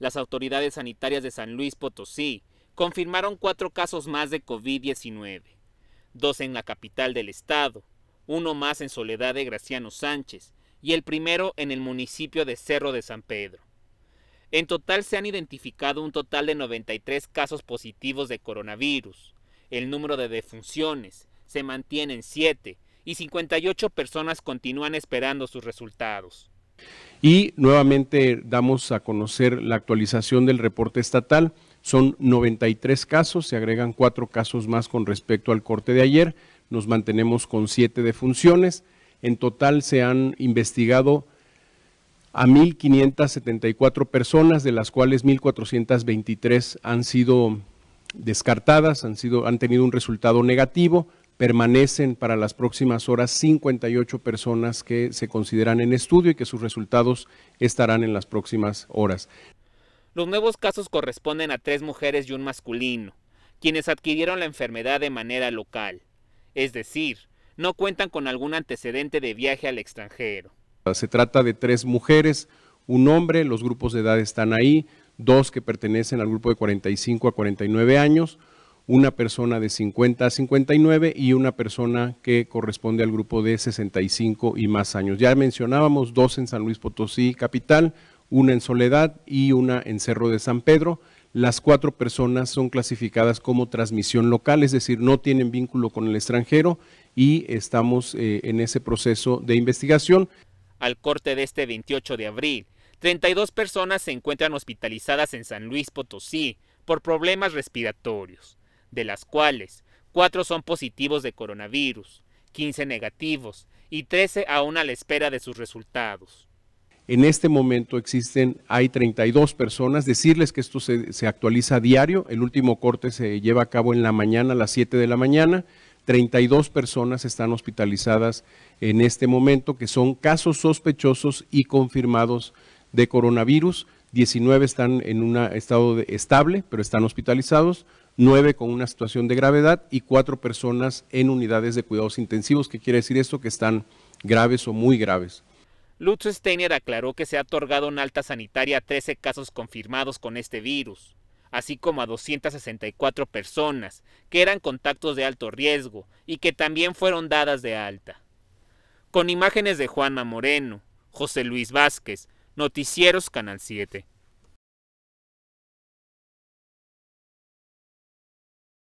Las autoridades sanitarias de San Luis Potosí confirmaron cuatro casos más de COVID-19, dos en la capital del estado, uno más en Soledad de Graciano Sánchez y el primero en el municipio de Cerro de San Pedro. En total se han identificado un total de 93 casos positivos de coronavirus. El número de defunciones se mantiene en 7 y 58 personas continúan esperando sus resultados. Y nuevamente damos a conocer la actualización del reporte estatal. Son 93 casos, se agregan cuatro casos más con respecto al corte de ayer. Nos mantenemos con siete defunciones. En total se han investigado a 1.574 personas, de las cuales 1.423 han sido descartadas, han, sido, han tenido un resultado negativo permanecen para las próximas horas 58 personas que se consideran en estudio y que sus resultados estarán en las próximas horas. Los nuevos casos corresponden a tres mujeres y un masculino, quienes adquirieron la enfermedad de manera local, es decir, no cuentan con algún antecedente de viaje al extranjero. Se trata de tres mujeres, un hombre, los grupos de edad están ahí, dos que pertenecen al grupo de 45 a 49 años, una persona de 50 a 59 y una persona que corresponde al grupo de 65 y más años. Ya mencionábamos dos en San Luis Potosí capital, una en Soledad y una en Cerro de San Pedro. Las cuatro personas son clasificadas como transmisión local, es decir, no tienen vínculo con el extranjero y estamos eh, en ese proceso de investigación. Al corte de este 28 de abril, 32 personas se encuentran hospitalizadas en San Luis Potosí por problemas respiratorios de las cuales cuatro son positivos de coronavirus, 15 negativos y 13 aún a la espera de sus resultados. En este momento existen, hay 32 personas. Decirles que esto se, actualiza a diario. El último corte se lleva a cabo en la mañana, a las 7 de la mañana. 32 personas están hospitalizadas en este momento, que son casos sospechosos y confirmados de coronavirus. 19 están en un estado estable, pero están hospitalizados nueve con una situación de gravedad y cuatro personas en unidades de cuidados intensivos. que quiere decir esto? Que están graves o muy graves. Lutz Steiner aclaró que se ha otorgado una alta sanitaria a 13 casos confirmados con este virus, así como a 264 personas que eran contactos de alto riesgo y que también fueron dadas de alta. Con imágenes de Juanma Moreno, José Luis Vázquez, Noticieros Canal 7.